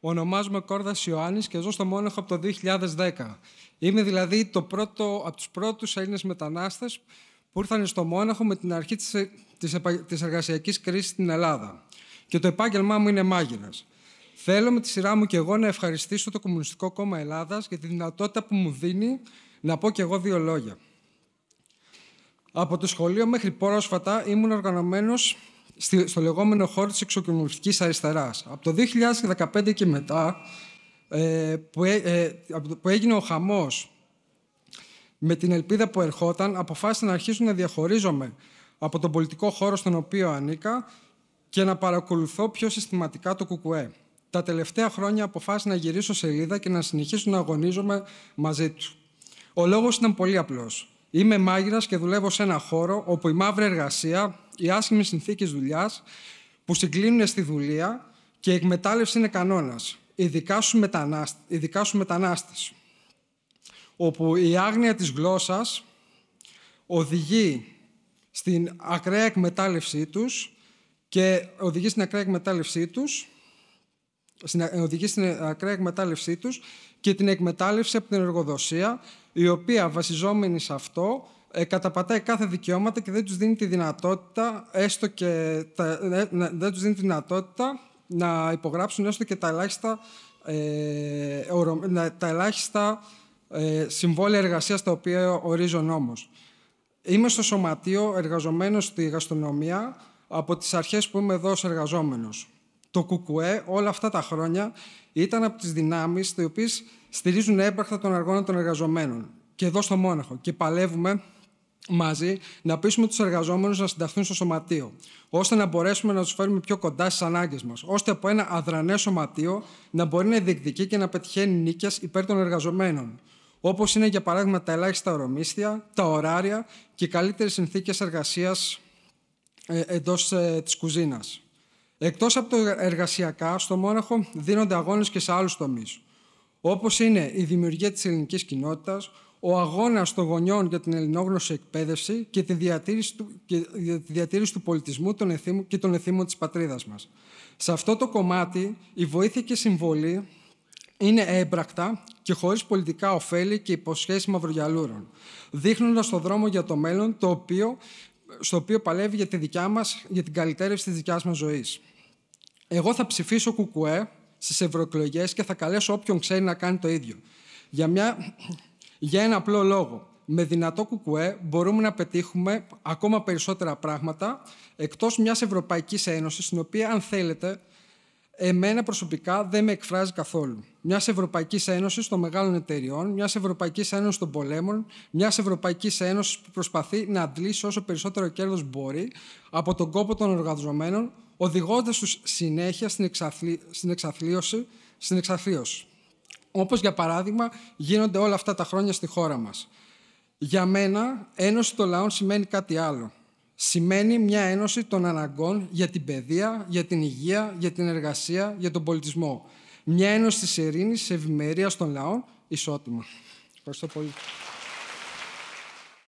Ονομάζομαι Κόρδας Ιωάννης και ζω στο Μόναχο από το 2010. Είμαι δηλαδή το πρώτο, από τους πρώτους Έλληνες μετανάστες που ήρθαν στο Μόναχο με την αρχή της εργασιακής κρίσης στην Ελλάδα. Και το επάγγελμά μου είναι μάγειρας. Θέλω με τη σειρά μου και εγώ να ευχαριστήσω το Κομμουνιστικό Κόμμα Ελλάδας για τη δυνατότητα που μου δίνει να πω κι εγώ δύο λόγια. Από το σχολείο μέχρι πρόσφατα ήμουν οργανωμένος στο λεγόμενο χώρο της εξοκοινωνιστικής αριστεράς. Από το 2015 και μετά, ε, ε, που έγινε ο χαμός με την ελπίδα που ερχόταν, αποφάσισα να αρχίσω να διαχωρίζομαι από τον πολιτικό χώρο στον οποίο ανήκα και να παρακολουθώ πιο συστηματικά το ΚΚΕ. Τα τελευταία χρόνια αποφάσισα να γυρίσω σελίδα και να συνεχίσω να αγωνίζομαι μαζί τους. Ο λόγος ήταν πολύ απλός. Είμαι μάγειρας και δουλεύω σε ένα χώρο όπου η μαύρη εργασία, οι άσχημες συνθήκες δουλειάς που συγκλίνουν στη δουλεία και η εκμετάλλευση είναι κανόνας, ειδικά σου, μετανάστες. όπου η άγνοια της γλώσσας οδηγεί στην ακραία εκμετάλλευσή τους και οδηγεί στην ακραία εκμετάλλευσή τους οδηγεί στην ακραία εκμετάλλευσή τους και την εκμετάλλευση από την εργοδοσία, η οποία βασιζόμενη σε αυτό ε, καταπατάει κάθε δικαιώματα και δεν τους δίνει τη δυνατότητα, έστω και ε, να, δεν τους δίνει τη δυνατότητα να υπογράψουν έστω και τα ελάχιστα, ε, ορο, τα ελάχιστα ε, συμβόλαια εργασίας τα οποία ορίζει ο Είμαι στο σωματείο εργαζομένος στη γαστρονομία από τις αρχές που είμαι εδώ ως εργαζόμενος. Το ΚΚΕ όλα αυτά τα χρόνια ήταν από τις δυνάμεις οι οποίες στηρίζουν έμπρακτα τον αργόνα των εργαζομένων. Και εδώ στο Μόναχο. Και παλεύουμε μαζί να πείσουμε τους εργαζόμενους να συνταχθούν στο σωματείο, ώστε να μπορέσουμε να τους φέρουμε πιο κοντά στις ανάγκες μας, ώστε από ένα αδρανέ σωματείο να μπορεί να διεκδικεί και να πετυχαίνει νίκες υπέρ των εργαζομένων. Όπως είναι για παράδειγμα τα ελάχιστα ορομίσθια, τα ωράρια και οι καλύτερες συνθήκες εργασίας ε, εντός ε, της κουζίνας. Εκτός από το εργασιακά, στο Μόναχο δίνονται αγώνες και σε άλλους τομείς. Όπως είναι η δημιουργία της ελληνικής κοινότητας, ο αγώνας των γονιών για την ελληνόγνωση εκπαίδευση και τη διατήρηση του, και τη διατήρηση του πολιτισμού των και των εθήμων της πατρίδας μας. Σε αυτό το κομμάτι, η βοήθεια και συμβολή είναι έμπρακτα και χωρίς πολιτικά ωφέλη και υποσχέσεις μαυρογιαλούρων, δείχνοντας το δρόμο για το μέλλον, το οποίο, στο οποίο παλεύει για, τη δικιά μας, για την καλυτέρευση της δικιάς μας ζωής. Εγώ θα ψηφίσω κουκουέ στις ευρωεκλογές και θα καλέσω όποιον ξέρει να κάνει το ίδιο. Για μια για ένα απλό λόγο. Με δυνατό κουκουέ μπορούμε να πετύχουμε ακόμα περισσότερα πράγματα εκτός μιας Ευρωπαϊκής Ένωσης, την οποία, αν θέλετε, εμένα προσωπικά δεν με εκφράζει καθόλου. Μιας Ευρωπαϊκής Ένωσης των μεγάλων εταιριών, μιας Ευρωπαϊκής Ένωσης των πολέμων, μιας Ευρωπαϊκής Ένωσης που προσπαθεί να αντλήσει όσο περισσότερο κέρδος μπορεί από τον κόπο των εργαζομένων, οδηγώντας τους συνέχεια στην, εξαθλίωση, στην εξαθλίωση όπως για παράδειγμα γίνονται όλα αυτά τα χρόνια στη χώρα μας. Για μένα, ένωση των λαών σημαίνει κάτι άλλο. Σημαίνει μια ένωση των αναγκών για την παιδεία, για την υγεία, για την εργασία, για τον πολιτισμό. Μια ένωση της ειρήνης, ευημερίας των λαών, ισότιμα. Ευχαριστώ πολύ.